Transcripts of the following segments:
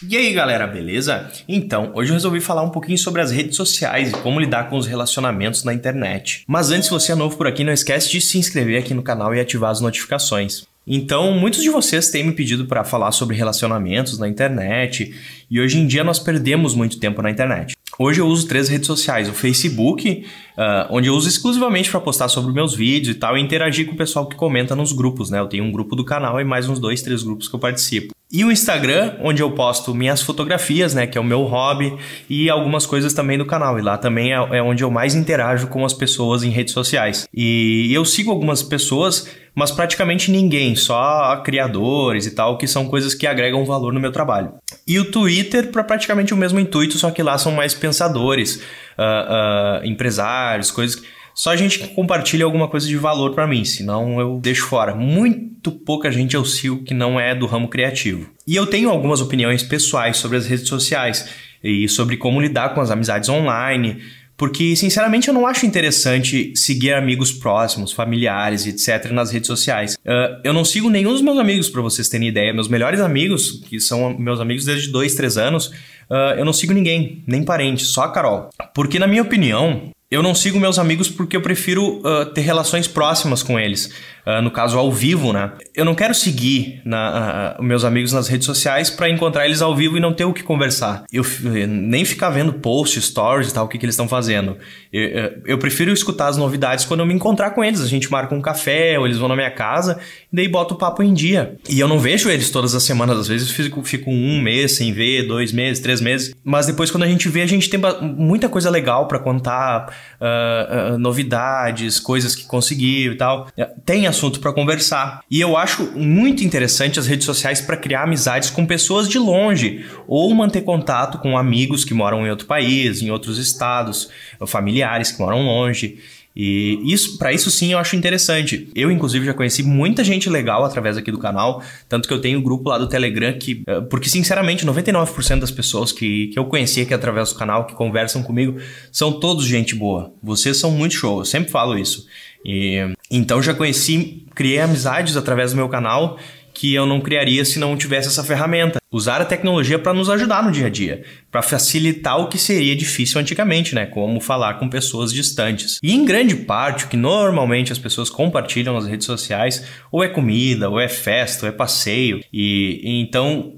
E aí galera, beleza? Então, hoje eu resolvi falar um pouquinho sobre as redes sociais e como lidar com os relacionamentos na internet. Mas antes, se você é novo por aqui, não esquece de se inscrever aqui no canal e ativar as notificações. Então, muitos de vocês têm me pedido para falar sobre relacionamentos na internet, e hoje em dia nós perdemos muito tempo na internet. Hoje eu uso três redes sociais: o Facebook, uh, onde eu uso exclusivamente para postar sobre meus vídeos e tal, e interagir com o pessoal que comenta nos grupos, né? Eu tenho um grupo do canal e mais uns dois, três grupos que eu participo. E o Instagram, onde eu posto minhas fotografias, né, que é o meu hobby, e algumas coisas também do canal. E lá também é, é onde eu mais interajo com as pessoas em redes sociais. E eu sigo algumas pessoas, mas praticamente ninguém, só criadores e tal, que são coisas que agregam valor no meu trabalho. E o Twitter, para praticamente o mesmo intuito, só que lá são mais pensadores, uh, uh, empresários, coisas que só a gente que compartilha alguma coisa de valor para mim, senão eu deixo fora. Muito pouca gente eu sigo que não é do ramo criativo. E eu tenho algumas opiniões pessoais sobre as redes sociais e sobre como lidar com as amizades online, porque sinceramente eu não acho interessante seguir amigos próximos, familiares, etc. nas redes sociais. Uh, eu não sigo nenhum dos meus amigos, para vocês terem ideia. Meus melhores amigos, que são meus amigos desde 2, 3 anos, uh, eu não sigo ninguém, nem parente, só a Carol. Porque, na minha opinião, eu não sigo meus amigos porque eu prefiro uh, ter relações próximas com eles. Ah, no caso ao vivo, né? Eu não quero seguir na, uh, meus amigos nas redes sociais para encontrar eles ao vivo e não ter o que conversar. Eu eh, nem ficar vendo posts, stories e tal, o que, que eles estão fazendo. Eu, eh, eu, prefiro escutar as novidades quando eu me encontrar com eles. A gente marca um café, ou eles vão na minha casa, e daí bota o papo em dia. E eu não vejo eles todas as semanas, às vezes fico, fico um mês sem ver, dois meses, três meses. Mas depois, quando a gente vê, a gente tem muita coisa legal para contar, uh, uh, novidades, coisas que conseguiu e tal. Tem a assunto para conversar. E eu acho muito interessante as redes sociais para criar amizades com pessoas de longe ou manter contato com amigos que moram em outro país, em outros estados, familiares que moram longe. E isso, para isso sim eu acho interessante. Eu, inclusive, já conheci muita gente legal através aqui do canal, tanto que eu tenho um grupo lá do Telegram que. Eh, porque, sinceramente, 99% das pessoas que, que eu conheci aqui através do canal, que conversam comigo, são todos gente boa. Vocês são muito show, eu sempre falo isso. E então já conheci, criei amizades através do meu canal que eu não criaria se não tivesse essa ferramenta. Usar a tecnologia para nos ajudar no dia a dia, para facilitar o que seria difícil antigamente, né? Como falar com pessoas distantes. E em grande parte, o que normalmente as pessoas compartilham nas redes sociais, ou é comida, ou é festa, ou é passeio. E, então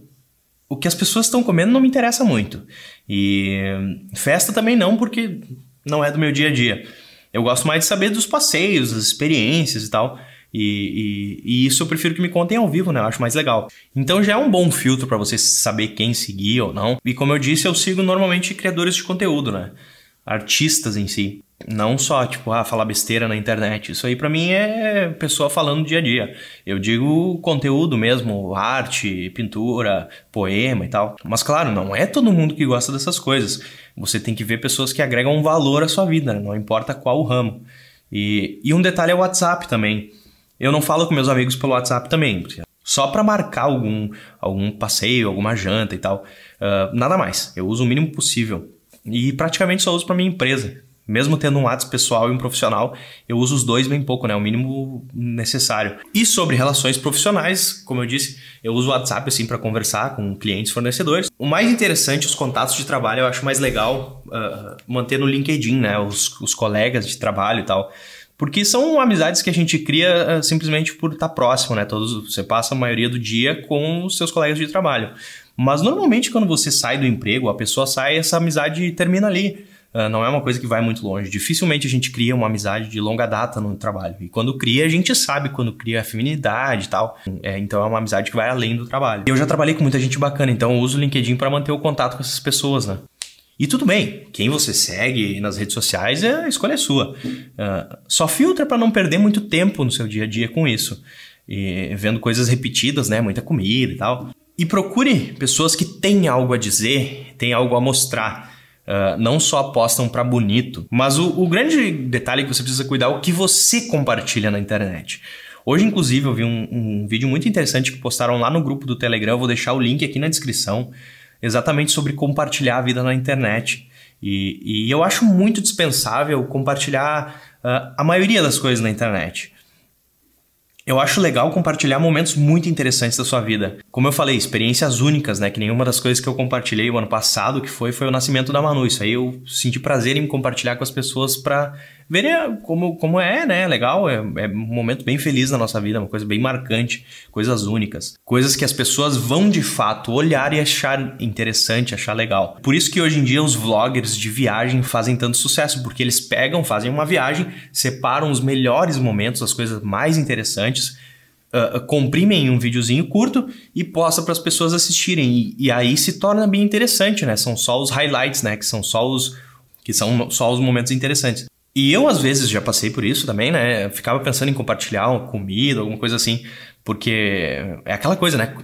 o que as pessoas estão comendo não me interessa muito. E festa também não, porque não é do meu dia a dia. Eu gosto mais de saber dos passeios, das experiências e tal. E, e, e, isso eu prefiro que me contem ao vivo, né? Eu acho mais legal. Então já é um bom filtro para você saber quem seguir ou não. E como eu disse, eu sigo normalmente criadores de conteúdo, né? Artistas em si. Não só, tipo, ah, falar besteira na internet. Isso aí para mim é pessoa falando dia a dia. Eu digo conteúdo mesmo, arte, pintura, poema e tal. Mas claro, não é todo mundo que gosta dessas coisas. Você tem que ver pessoas que agregam um valor à sua vida, né? não importa qual o ramo. E, e um detalhe é o WhatsApp também. Eu não falo com meus amigos pelo WhatsApp também. Só para marcar algum, algum passeio, alguma janta e tal. Uh, nada mais. Eu uso o mínimo possível. E praticamente só uso para minha empresa. Mesmo tendo um ato pessoal e um profissional, eu uso os dois bem pouco, né? O mínimo necessário. E sobre relações profissionais, como eu disse, eu uso o WhatsApp assim para conversar com clientes, fornecedores. O mais interessante, os contatos de trabalho, eu acho mais legal uh, manter no LinkedIn, né? Os, os colegas de trabalho e tal. Porque são amizades que a gente cria uh, simplesmente por estar tá próximo, né? Todos, você passa a maioria do dia com os seus colegas de trabalho. Mas normalmente quando você sai do emprego, a pessoa sai, essa amizade termina ali. Ah, não é uma coisa que vai muito longe. Dificilmente a gente cria uma amizade de longa data no trabalho. E quando cria, a gente sabe quando cria a feminidade e tal. É, então é uma amizade que vai além do trabalho. eu já trabalhei com muita gente bacana, então eu uso o LinkedIn para manter o contato com essas pessoas, né? E tudo bem, quem você segue nas redes sociais, é, a escolha é sua. Uh, só filtra para não perder muito tempo no seu dia a dia com isso. E vendo coisas repetidas, né? Muita comida e tal. E procure pessoas que têm algo a dizer, têm algo a mostrar. Uh, não só apostam para bonito, mas o, o, grande detalhe que você precisa cuidar é o que você compartilha na internet. Hoje, inclusive, eu vi um, um vídeo muito interessante que postaram lá no grupo do Telegram, eu vou deixar o link aqui na descrição, exatamente sobre compartilhar a vida na internet. E, e eu acho muito dispensável compartilhar uh, a maioria das coisas na internet. Eu acho legal compartilhar momentos muito interessantes da sua vida, como eu falei, experiências únicas, né? Que nenhuma das coisas que eu compartilhei o ano passado que foi foi o nascimento da Manu. Isso aí eu senti prazer em compartilhar com as pessoas para verem né, como, como é, né? Legal, é, é, um momento bem feliz na nossa vida, uma coisa bem marcante, coisas únicas, coisas que as pessoas vão de fato olhar e achar interessante, achar legal. Por isso que hoje em dia os vloggers de viagem fazem tanto sucesso, porque eles pegam, fazem uma viagem, separam os melhores momentos, as coisas mais interessantes uh, comprimem em um videozinho curto e posta para as pessoas assistirem. E, e, aí se torna bem interessante, né? São só os highlights, né? Que são só os, que são só os momentos interessantes. E eu, às vezes, já passei por isso também, né? Eu ficava pensando em compartilhar uma comida, alguma coisa assim, porque é aquela coisa, né?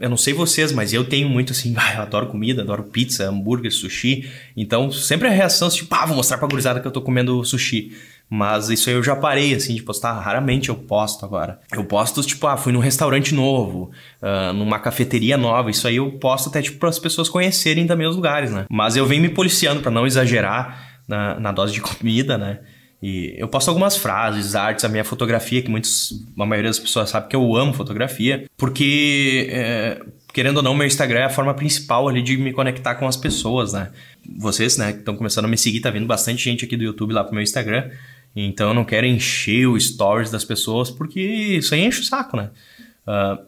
Eu não sei vocês, mas eu tenho muito assim, eu adoro comida, adoro pizza, hambúrguer, sushi. Então, sempre a reação é assim, tipo, ah, vou mostrar pra gurizada que eu tô comendo sushi. Mas isso aí eu já parei, assim, de postar. Raramente eu posto agora. Eu posto, tipo, ah, fui num restaurante novo, uh, numa cafeteria nova. Isso aí eu posto até, tipo, para as pessoas conhecerem também os lugares, né? Mas eu venho me policiando para não exagerar na, na dose de comida, né? E eu posto algumas frases, artes, a minha fotografia, que muitos, a maioria das pessoas sabe que eu amo fotografia, porque, é, querendo ou não, meu Instagram é a forma principal ali de me conectar com as pessoas, né? Vocês, né, que estão começando a me seguir, tá vindo bastante gente aqui do YouTube lá pro meu Instagram. Então eu não quero encher o stories das pessoas porque isso aí enche o saco, né? Uh,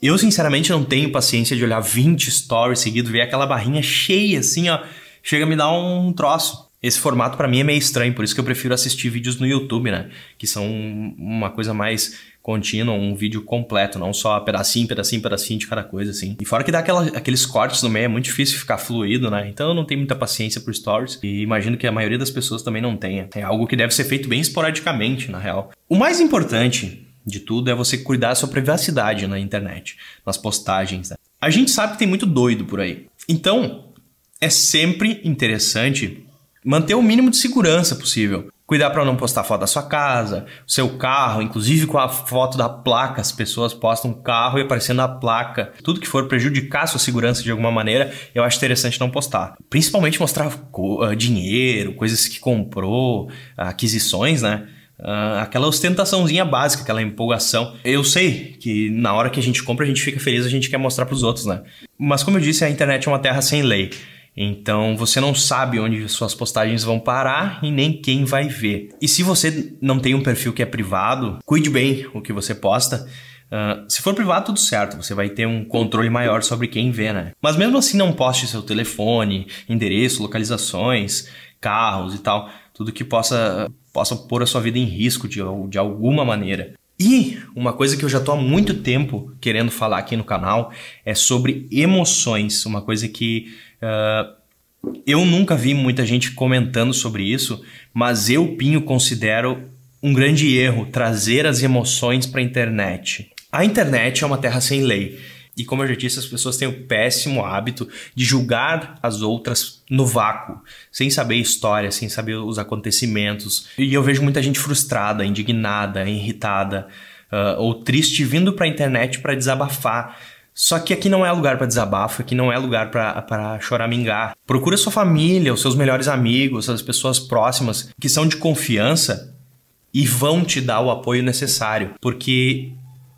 eu sinceramente não tenho paciência de olhar 20 stories seguidos, ver aquela barrinha cheia assim, ó. Chega a me dar um troço. Esse formato para mim é meio estranho, por isso que eu prefiro assistir vídeos no YouTube, né? Que são uma coisa mais contínua, um vídeo completo, não só pedacinho, pedacinho, pedacinho de cada coisa, assim. E fora que dá aquela, aqueles cortes no meio, é muito difícil ficar fluido, né? Então eu não tenho muita paciência por stories e imagino que a maioria das pessoas também não tenha. É algo que deve ser feito bem esporadicamente, na real. O mais importante de tudo é você cuidar da sua privacidade na internet, nas postagens. Né? A gente sabe que tem muito doido por aí. Então, é sempre interessante manter o mínimo de segurança possível. Cuidar para não postar foto da sua casa, seu carro, inclusive com a foto da placa, as pessoas postam carro e aparecendo a placa. Tudo que for prejudicar a sua segurança de alguma maneira, eu acho interessante não postar. Principalmente mostrar ah, dinheiro, coisas que comprou, aquisições, né? Uh, aquela ostentaçãozinha básica, aquela empolgação. Eu sei que na hora que a gente compra, a gente fica feliz, a gente quer mostrar para os outros, né? Mas como eu disse, a internet é uma terra sem lei. Então você não sabe onde suas postagens vão parar e nem quem vai ver. E se você não tem um perfil que é privado, cuide bem o que você posta. Uh, se for privado, tudo certo, você vai ter um controle maior sobre quem vê, né? Mas mesmo assim, não poste seu telefone, endereço, localizações, carros e tal, tudo que possa, possa pôr a sua vida em risco de, de alguma maneira. E uma coisa que eu já estou há muito tempo querendo falar aqui no canal é sobre emoções, uma coisa que uh, eu nunca vi muita gente comentando sobre isso, mas eu, Pinho, considero um grande erro trazer as emoções para a internet. A internet é uma terra sem lei. E como eu já disse, as pessoas têm o péssimo hábito de julgar as outras no vácuo, sem saber história, sem saber os acontecimentos. E eu vejo muita gente frustrada, indignada, irritada uh, ou triste vindo para a internet para desabafar. Só que aqui não é lugar para desabafo, aqui não é lugar para choramingar. Procura sua família, os seus melhores amigos, as pessoas próximas que são de confiança e vão te dar o apoio necessário, porque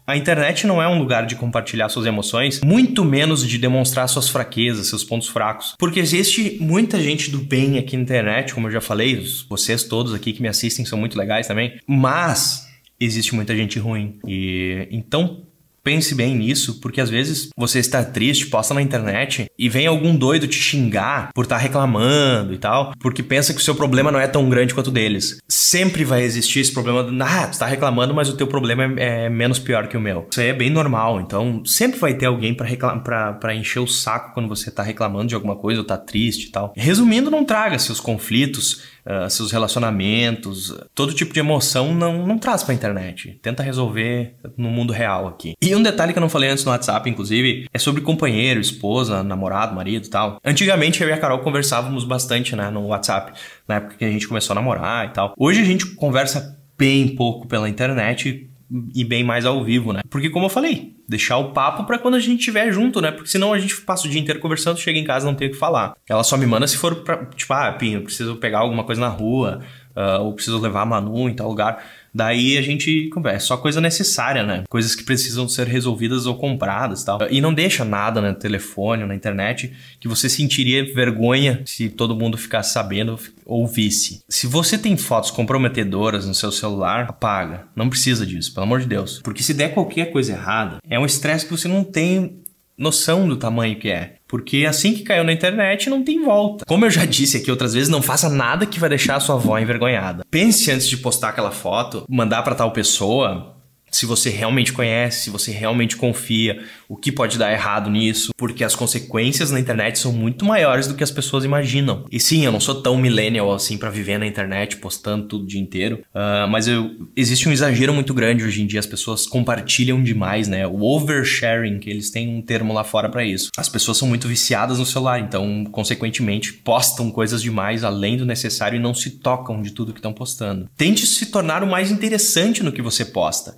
a internet não é um lugar de compartilhar suas emoções, muito menos de demonstrar suas fraquezas, seus pontos fracos. Porque existe muita gente do bem aqui na internet, como eu já falei, vocês todos aqui que me assistem são muito legais também, mas existe muita gente ruim. E então Pense bem nisso, porque às vezes você está triste, posta na internet e vem algum doido te xingar por estar tá reclamando e tal, porque pensa que o seu problema não é tão grande quanto o deles. Sempre vai existir esse problema do, ah, tu tá reclamando, mas o teu problema é, é menos pior que o meu. Isso aí é bem normal, então sempre vai ter alguém para para encher o saco quando você está reclamando de alguma coisa ou está triste e tal. Resumindo, não traga seus conflitos uh, seus relacionamentos, todo tipo de emoção não, não traz pra internet. Tenta resolver no mundo real aqui. E um detalhe que eu não falei antes no WhatsApp, inclusive, é sobre companheiro, esposa, namorado, marido e tal. Antigamente eu e a Carol conversávamos bastante, né, no WhatsApp, na época que a gente começou a namorar e tal. Hoje a gente conversa bem pouco pela internet e bem mais ao vivo, né? Porque, como eu falei, deixar o papo para quando a gente estiver junto, né? Porque senão a gente passa o dia inteiro conversando, chega em casa não tem o que falar. Ela só me manda se for pra, tipo, ah, Pinho, preciso pegar alguma coisa na rua, uh, ou preciso levar a Manu em tal lugar. Daí a gente conversa só coisa necessária, né? Coisas que precisam ser resolvidas ou compradas, tal. E não deixa nada no telefone, na internet que você sentiria vergonha se todo mundo ficasse sabendo ou visse. Se você tem fotos comprometedoras no seu celular, apaga. Não precisa disso, pelo amor de Deus. Porque se der qualquer coisa errada, é um estresse que você não tem noção do tamanho que é. Porque assim que caiu na internet, não tem volta. Como eu já disse aqui outras vezes, não faça nada que vai deixar a sua avó envergonhada. Pense antes de postar aquela foto, mandar para tal pessoa, se você realmente conhece, se você realmente confia, o que pode dar errado nisso, porque as consequências na internet são muito maiores do que as pessoas imaginam. E sim, eu não sou tão millennial assim para viver na internet postando tudo o dia inteiro, uh, mas eu, existe um exagero muito grande hoje em dia, as pessoas compartilham demais, né? O oversharing, que eles têm um termo lá fora para isso. As pessoas são muito viciadas no celular, então, consequentemente, postam coisas demais além do necessário e não se tocam de tudo que estão postando. Tente se tornar o mais interessante no que você posta.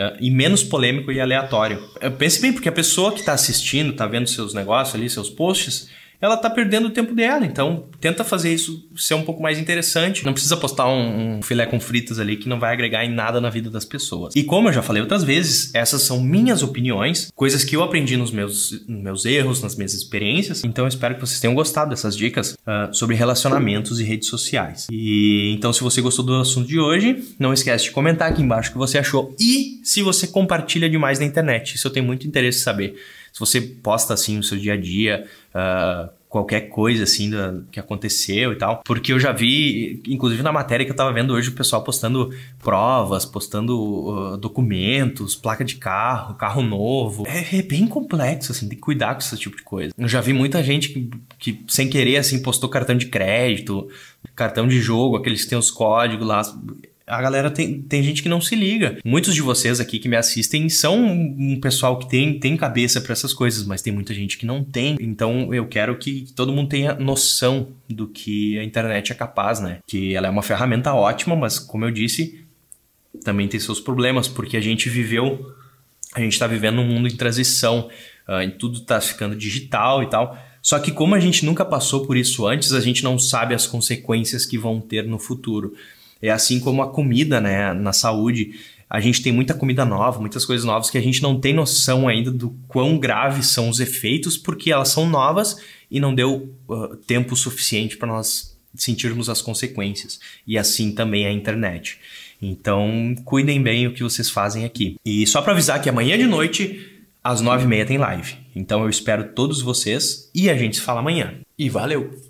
É, e menos polêmico e aleatório. Pense bem, porque a pessoa que está assistindo, está vendo seus negócios ali, seus posts, ela está perdendo o tempo dela. Então, tenta fazer isso ser um pouco mais interessante. Não precisa postar um, um, filé com fritas ali que não vai agregar em nada na vida das pessoas. E como eu já falei outras vezes, essas são minhas opiniões, coisas que eu aprendi nos meus, nos meus erros, nas minhas experiências. Então, eu espero que vocês tenham gostado dessas dicas uh, sobre relacionamentos e redes sociais. E então, se você gostou do assunto de hoje, não esquece de comentar aqui embaixo o que você achou e se você compartilha demais na internet. Isso eu tenho muito interesse em saber se você posta assim o seu dia a dia, uh, qualquer coisa assim da, que aconteceu e tal. Porque eu já vi, inclusive na matéria que eu tava vendo hoje, o pessoal postando provas, postando uh, documentos, placa de carro, carro novo. É, é, bem complexo, assim, tem que cuidar com esse tipo de coisa. Eu já vi muita gente que, que sem querer, assim, postou cartão de crédito, cartão de jogo, aqueles que tem os códigos lá a galera tem, tem gente que não se liga. Muitos de vocês aqui que me assistem são um pessoal que tem, tem cabeça para essas coisas, mas tem muita gente que não tem. Então eu quero que todo mundo tenha noção do que a internet é capaz, né? Que ela é uma ferramenta ótima, mas como eu disse, também tem seus problemas, porque a gente viveu, a gente está vivendo um mundo em transição, uh, tudo está ficando digital e tal. Só que como a gente nunca passou por isso antes, a gente não sabe as consequências que vão ter no futuro. É assim como a comida, né, na saúde. A gente tem muita comida nova, muitas coisas novas que a gente não tem noção ainda do quão graves são os efeitos, porque elas são novas e não deu uh, tempo suficiente para nós sentirmos as consequências. E assim também a internet. Então, cuidem bem o que vocês fazem aqui. E só para avisar que amanhã de noite, às nove e meia, tem live. Então, eu espero todos vocês e a gente se fala amanhã. E valeu!